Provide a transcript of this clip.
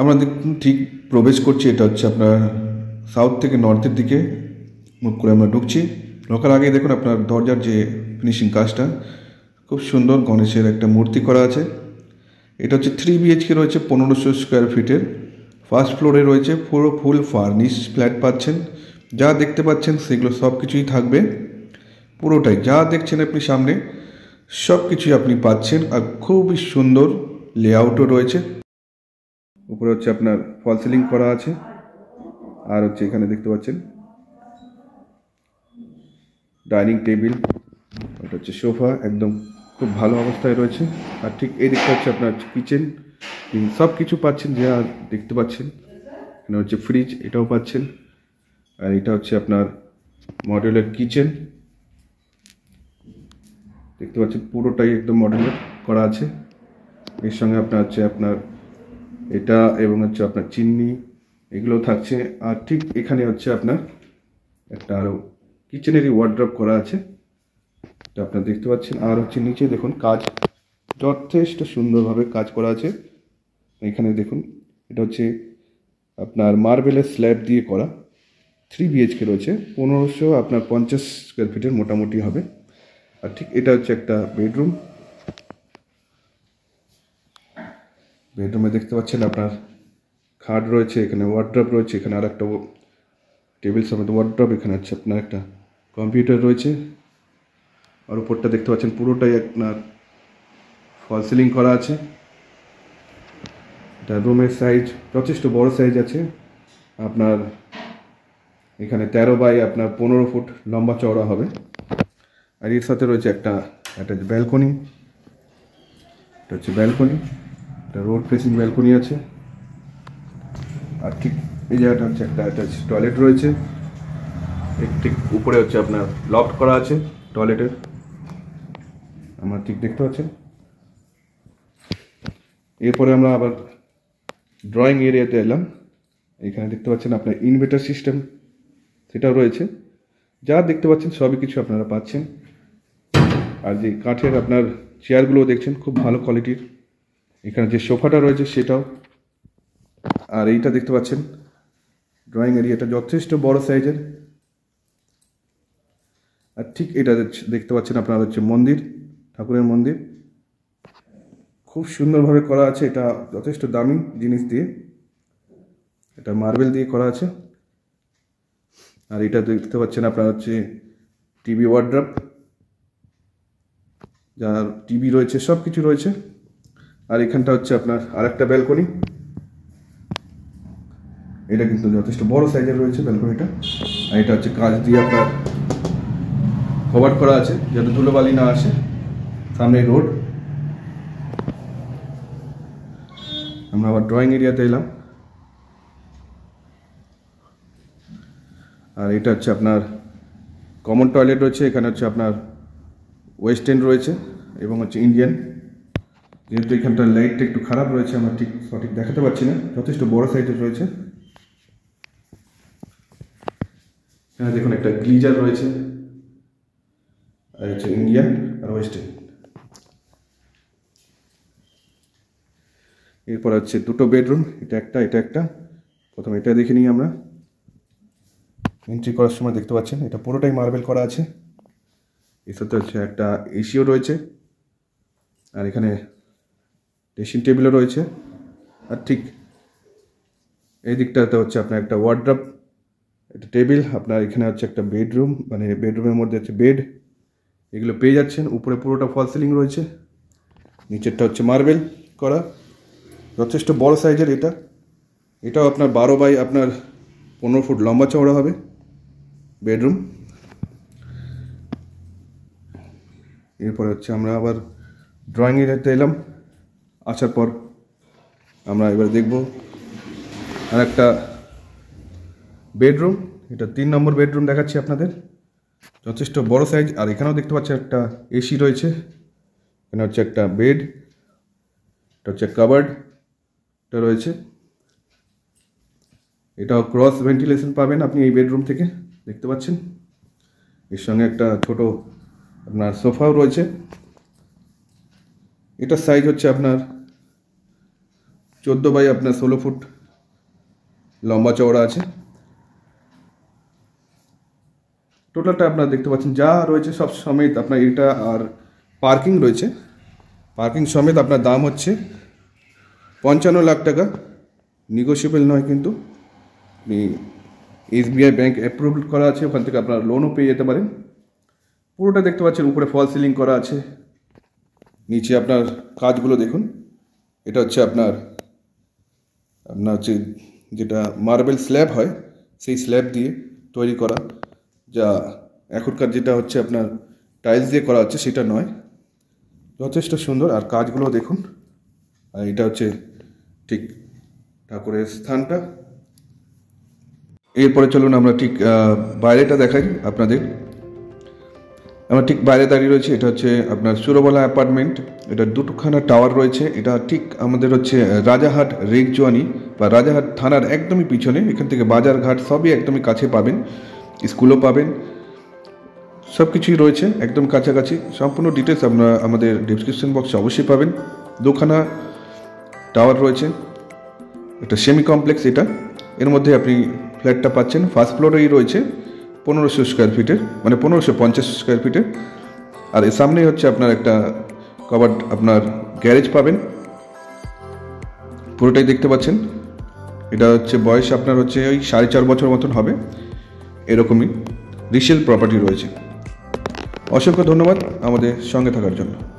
আমরা দেখুন ঠিক প্রবেশ করছি এটা হচ্ছে আপনার সাউথ থেকে নর্থের দিকে মুখ করে আমরা ঢুকছি ঢোকার আগে দেখুন আপনার দরজার যে ফিনিশিং কাজটা খুব সুন্দর গণেশের একটা মূর্তি করা আছে এটা হচ্ছে থ্রি বিএইচকে রয়েছে পনেরোশো স্কোয়ার ফিটের ফার্স্ট ফ্লোরে রয়েছে পুরো ফুল ফার্নিশ ফ্ল্যাট পাচ্ছেন যা দেখতে পাচ্ছেন সেগুলো সব কিছুই থাকবে পুরোটাই যা দেখছেন আপনি সামনে সব কিছুই আপনি পাচ্ছেন আর খুবই সুন্দর লেআউটও রয়েছে উপরে হচ্ছে আপনার ফল সিলিং করা আছে আর হচ্ছে এখানে দেখতে পাচ্ছেন ডাইনিং টেবিল ওটা হচ্ছে সোফা একদম খুব ভালো অবস্থায় রয়েছে আর ঠিক এই দিকটা হচ্ছে আপনার কিচেন সব কিছু পাচ্ছেন যা দেখতে পাচ্ছেন এখানে হচ্ছে ফ্রিজ এটাও পাচ্ছেন আর এটা হচ্ছে আপনার মডেলের কিচেন দেখতে পাচ্ছেন পুরোটাই একদম মডেলের করা আছে এর সঙ্গে আপনার হচ্ছে আপনার এটা এবং হচ্ছে আপনার চিন্নি এগুলো থাকছে আর ঠিক এখানে হচ্ছে আপনার একটা আরও কিচেনেরই ওয়ার্ড্রপ করা আছে এটা আপনার দেখতে পাচ্ছেন আর হচ্ছে নিচে দেখুন কাজ যথেষ্ট সুন্দরভাবে কাজ করা আছে এখানে দেখুন এটা হচ্ছে আপনার মার্বেলের স্ল্যাব দিয়ে করা থ্রি বিএইচকে রয়েছে পনেরোশো আপনার পঞ্চাশ স্কোয়ার ফিটের মোটামুটি হবে আর ঠিক এটা হচ্ছে একটা বেডরুম বেডরুমে দেখতে পাচ্ছেন আপনার খাট রয়েছে এখানে ওয়ার্ড্রপ রয়েছে এখানে আর একটা টেবিল সামনে ওয়ার্ড্রপ এখানে আছে আপনার একটা কম্পিউটার রয়েছে আর উপরটা দেখতে পাচ্ছেন পুরোটাই আপনার ফল সিলিং করা আছে এটা রুমের সাইজ যথেষ্ট বড় সাইজ আছে আপনার এখানে তেরো বাই আপনার পনেরো ফুট লম্বা চওড়া হবে আর এর সাথে রয়েছে একটা একটা ব্যালকনি এটা হচ্ছে ব্যালকনি একটা রোড ফেসিং ব্যালকনি আছে আর ঠিক এই জায়গাটা হচ্ছে একটা অ্যাটাচ টয়লেট রয়েছে এর ঠিক উপরে হচ্ছে আপনার লফট করা আছে টয়লেটের আমার ঠিক দেখতে পাচ্ছেন এরপরে আমরা আবার ড্রয়িং এরিয়াতে এলাম এখানে দেখতে পাচ্ছেন আপনার ইনভার্টার সিস্টেম সেটাও রয়েছে যা দেখতে পাচ্ছেন সবই কিছু আপনারা পাচ্ছেন আর যে কাঠের আপনার চেয়ারগুলো দেখছেন খুব ভালো কোয়ালিটির এখানে যে সোফাটা রয়েছে সেটাও আর এইটা দেখতে পাচ্ছেন ড্রয়িং এরিয়াটা যথেষ্ট বড় সাইজের আর ঠিক এটা দেখতে পাচ্ছেন আপনার হচ্ছে মন্দির ঠাকুরের মন্দির খুব সুন্দরভাবে করা আছে এটা যথেষ্ট দামি জিনিস দিয়ে এটা মার্বেল দিয়ে করা আছে আর এটা দেখতে পাচ্ছেন আপনার হচ্ছে টিভি ওয়ার্ড্রাপ যার টিভি রয়েছে সব কিছু রয়েছে আর এখানটা হচ্ছে আপনার আর একটা ব্যালকনি এটা কিন্তু যথেষ্ট বড় সাইজের রয়েছে ব্যালকনিটা আর এটা হচ্ছে কাজ দিয়ে আপনার কভার করা আছে যাতে ধুলোবালি না আসে সামনে রোড আমরা আবার ড্রয়িং এরিয়াতে এলাম আর এটা হচ্ছে আপনার কমন টয়লেট রয়েছে এখানে হচ্ছে আপনার ওয়েস্টার্ন রয়েছে এবং হচ্ছে ইন্ডিয়ান যেহেতু এখানটা লাইটটা একটু খারাপ রয়েছে আমরা ঠিক সঠিক দেখাতে পারছি না যথেষ্ট বড় সাইজের রয়েছে হ্যাঁ দেখুন একটা গ্লিজার রয়েছে আর হচ্ছে ইন্ডিয়ান আর ওয়েস্টার্ন এরপর হচ্ছে দুটো বেডরুম এটা একটা এটা একটা প্রথমে এটা দেখে নিই আমরা এন্ট্রি করার সময় দেখতে পাচ্ছেন এটা পুরোটাই মার্বেল করা আছে এর সাথে হচ্ছে একটা এসিও রয়েছে আর এখানে ড্রেসিং টেবিলও রয়েছে আর ঠিক এই দিকটাতে হচ্ছে আপনার একটা ওয়ার্ড্রপ একটা টেবিল আপনার এখানে হচ্ছে একটা বেডরুম মানে বেডরুমের মধ্যে হচ্ছে বেড এগুলো পেয়ে যাচ্ছেন উপরে পুরোটা ফল সিলিং রয়েছে নিচেরটা হচ্ছে মার্বেল করা যথেষ্ট বড় সাইজের এটা এটাও আপনার বারো বাই আপনার পনেরো ফুট লম্বা চওড়া হবে বেডরুম এরপরে হচ্ছে আমরা আবার ড্রয়িংয়ের এলাম আসার পর আমরা এবার দেখব আর একটা বেডরুম এটা তিন নম্বর বেডরুম দেখাচ্ছি আপনাদের যথেষ্ট বড় সাইজ আর এখানেও দেখতে পাচ্ছি একটা এসি রয়েছে এখানে হচ্ছে একটা বেড এটা হচ্ছে কাবার্ড এটা রয়েছে এটাও ক্রস ভেন্টিলেশন পাবেন আপনি এই বেডরুম থেকে দেখতে পাচ্ছেন এর সঙ্গে একটা ছোট আপনার সোফাও রয়েছে এটার সাইজ হচ্ছে আপনার চোদ্দো বাই আপনার ষোলো ফুট লম্বা চওড়া আছে টোটালটা আপনারা দেখতে পাচ্ছেন যা রয়েছে সব সমেত আপনার এটা আর পার্কিং রয়েছে পার্কিং সমেত আপনার দাম হচ্ছে পঞ্চান্ন লাখ টাকা নিগোসিয়েবল নয় কিন্তু আপনি এসবিআই ব্যাঙ্ক অ্যাপ্রুভ করা আছে ওখান থেকে আপনারা লোনও পেয়ে যেতে পারেন পুরোটা দেখতে পাচ্ছেন উপরে ফল সিলিং করা আছে নিচে আপনার কাজগুলো দেখুন এটা হচ্ছে আপনার আপনার হচ্ছে যেটা মার্বেল স্ল্যাব হয় সেই স্ল্যাব দিয়ে তৈরি করা যা এখনকার যেটা হচ্ছে আপনার টাইলস দিয়ে করা হচ্ছে সেটা নয় যথেষ্ট সুন্দর আর কাজগুলো দেখুন আর এটা হচ্ছে ঠিক ঠাকুরের স্থানটা এরপরে চলুন আমরা ঠিক বাইরেটা দেখাই আপনাদের আমার ঠিক বাইরে দাঁড়িয়ে রয়েছে এটা হচ্ছে আপনার সুরবলা অ্যাপার্টমেন্ট এটা দুটোখানা টাওয়ার রয়েছে এটা ঠিক আমাদের হচ্ছে রাজাহাট জোয়ানি বা রাজাহাট থানার একদমই পিছনে এখান থেকে বাজার ঘাট সবই একদমই কাছে পাবেন স্কুলও পাবেন সব কিছুই রয়েছে একদম কাছাকাছি সম্পূর্ণ ডিটেলস আপনারা আমাদের ডিসক্রিপশন বক্সে অবশ্যই পাবেন দুখানা টাওয়ার রয়েছে এটা সেমি কমপ্লেক্স এটা এর মধ্যে আপনি ফ্ল্যাটটা পাচ্ছেন ফার্স্ট ফ্লোরেই রয়েছে পনেরোশো স্কোয়ার ফিটের মানে পনেরোশো পঞ্চাশ স্কোয়ার ফিটের আর এর সামনেই হচ্ছে আপনার একটা কভার আপনার গ্যারেজ পাবেন পুরোটাই দেখতে পাচ্ছেন এটা হচ্ছে বয়স আপনার হচ্ছে ওই সাড়ে চার বছর মতন হবে এরকমই রিসেল প্রপার্টি রয়েছে অসংখ্য ধন্যবাদ আমাদের সঙ্গে থাকার জন্য